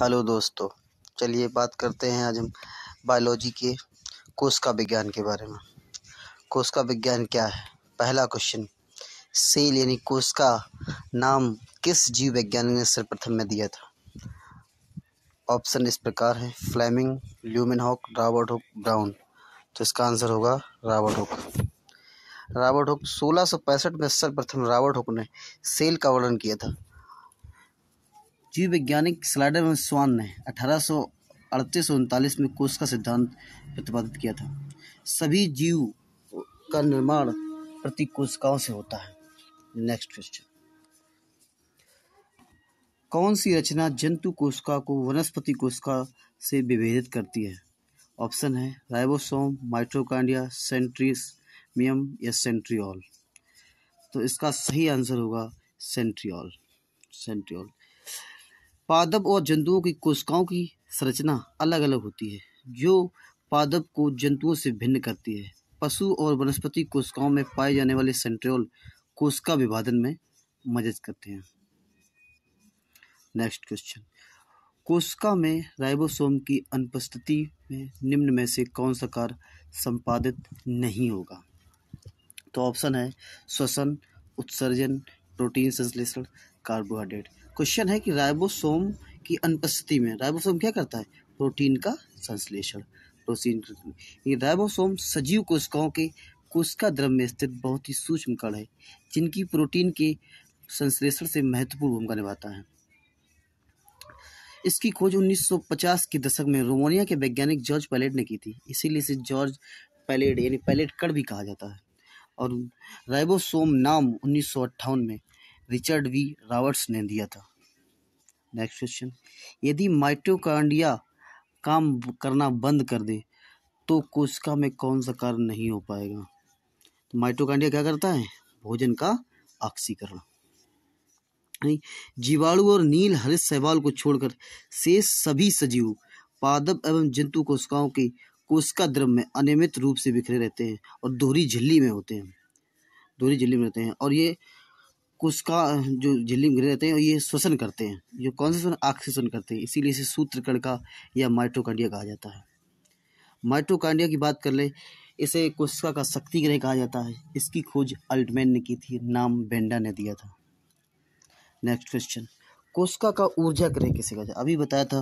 hello दोस्तों चलिए बात करते हैं आज हम बायोलॉजी के कोशिका विज्ञान के बारे में कोशिका विज्ञान क्या है पहला क्वेश्चन सेल यानी कोशिका नाम किस जीव वैज्ञानिक ने सर्वप्रथम में दिया था ऑप्शन इस प्रकार है Fleming Leeuwenhoek Robert Hooke Brown तो इसका आंसर होगा रॉबर्ट हुक रॉबर्ट हुक सोलह में सर्वप्रथम रॉबर्ट हुक ने सेल का वर्णन किया था जीव वैज्ञानिक स्लाइडर स्वान ने अठारह सौ अड़तीस उनतालीस में कोश का सिद्धांत प्रतिपादित किया था सभी जीव का निर्माण प्रति कोशिकाओं से होता है नेक्स्ट क्वेश्चन कौन सी रचना जंतु कोशिका को वनस्पति कोशिका से विभेदित करती है ऑप्शन है राइबोसोम माइट्रोकांडिया सेंट्रीमियम या सेंट्रियोल तो इसका सही आंसर होगा सेंट्रियोल सेंट्रियोल पादप और जंतुओं की कोशिकाओं की संरचना अलग अलग होती है जो पादप को जंतुओं से भिन्न करती है पशु और वनस्पति कोशिकाओं में पाए जाने वाले सेंट्रियोल कोशिका विभाजन में मदद करते हैं नेक्स्ट क्वेश्चन कोशिका में राइबोसोम की अनुपस्थिति में निम्न में से कौन सा कार्य संपादित नहीं होगा तो ऑप्शन है श्वसन उत्सर्जन प्रोटीन संश्लेषण कार्बोहाइड्रेट क्वेश्चन है कि राइबोसोम की अनुपस्थिति में राइबोसोम क्या करता है प्रोटीन का संश्लेषण प्रोटीन ये राइबोसोम सजीव कोशिकाओं के कोशिका द्रव में स्थित बहुत ही सूक्ष्म कण है जिनकी प्रोटीन के संश्लेषण से महत्वपूर्ण भूमिका निभाता है इसकी खोज 1950 के दशक में रोमानिया के वैज्ञानिक जॉर्ज पैलेट ने की थी इसीलिए इसे जॉर्ज पैलेट यानी पैलेट कण भी कहा जाता है और राइबोसोम नाम उन्नीस में रिचर्ड वी रॉबर्ट्स ने दिया था नेक्स्ट क्वेश्चन यदि माइटोकांडिया काम करना बंद कर दे तो कोशिका में कौन सा कार्य नहीं हो पाएगा तो माइटोकांडिया क्या करता है भोजन का ऑक्सीकरण जीवाणु और नील हरित सहवाल को छोड़कर शेष सभी सजीव पादप एवं जंतु कोशिकाओं के कोशिका द्रव में अनियमित रूप से बिखरे रहते हैं और दोहरी झिल्ली में होते हैं दोहरी झिल्ली में रहते हैं और ये कुशका जो झिल्ली में गिरे रहते हैं ये श्वसन करते हैं जो कौन से श्वसन आँख श्वसन करते हैं इसीलिए इसे सूत्र का या माइट्रोकांडिया कहा जाता है माइट्रोकांडिया की बात कर ले इसे कोशिका का शक्ति ग्रह कहा जाता है इसकी खोज अल्टमैन ने की थी नाम बेंडा ने दिया था नेक्स्ट क्वेश्चन कोशिका का ऊर्जा ग्रह किसे कहा जाता अभी बताया था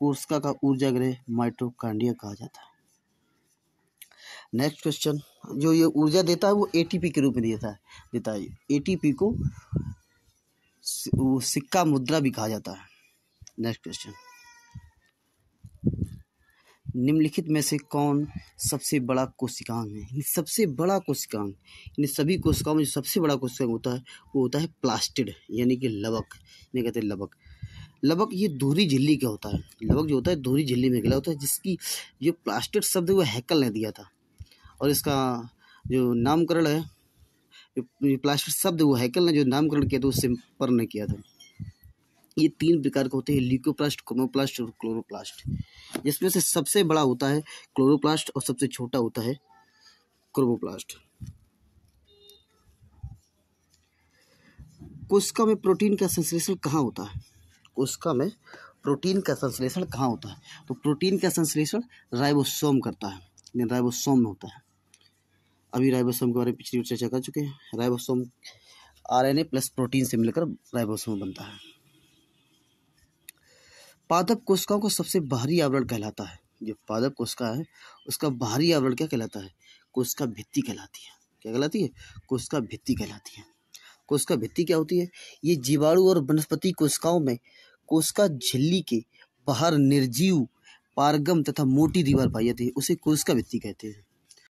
कोशिका का ऊर्जा ग्रह माइट्रोकांडिया कहा जाता है नेक्स्ट क्वेश्चन जो ये ऊर्जा देता है वो एटीपी के रूप में देता है देता है एटीपी को सिक्का मुद्रा भी कहा जाता है नेक्स्ट क्वेश्चन निम्नलिखित में से कौन सबसे बड़ा कोशिकांग है यानी सबसे बड़ा कोशिकांग यानी सभी कोशिकाओं में जो सबसे बड़ा कोशिकांग होता है वो होता है प्लास्टिड यानी कि लवक यानी कहते हैं लवक लवक ये धूरी झिल्ली का होता है लवक जो होता है धूरी झिल्ली में गला होता है जिसकी जो प्लास्टिड शब्द वो हैकल ने दिया था और इसका जो नामकरण है प्लास्टिक शब्द वो हैकल ने जो नामकरण किया था उससे पर ने किया था ये तीन प्रकार के होते हैं लिकोप्लास्ट क्रोमोप्लास्ट और क्लोरोप्लास्ट जिसमें से सबसे बड़ा होता है क्लोरोप्लास्ट और सबसे छोटा होता है क्रोमोप्लास्ट कोशिका में प्रोटीन का संश्लेषण कहाँ होता है कोशिका में प्रोटीन का संश्लेषण कहाँ होता है तो प्रोटीन का संश्लेषण राइबोसोम करता है राइबोसोम में होता है अभी राइबोसोम के बारे में पिछली बार चर्चा कर चुके हैं राइबोसोम आरएनए प्लस प्रोटीन से मिलकर राइबोसोम बनता है पादप कोशिकाओं का सबसे बाहरी आवरण कहलाता है जो पादप कोशिका है उसका बाहरी आवरण क्या कहलाता है कोशिका भित्ति कहलाती है क्या कहलाती है कोशिका भित्ति कहलाती है कोशिका भित्ति क्या होती है ये जीवाणु और वनस्पति कोशिकाओं में कोशिका झिल्ली के बाहर निर्जीव पारगम तथा मोटी दीवार पाई जाती है उसे कोशिका भित्ति कहते हैं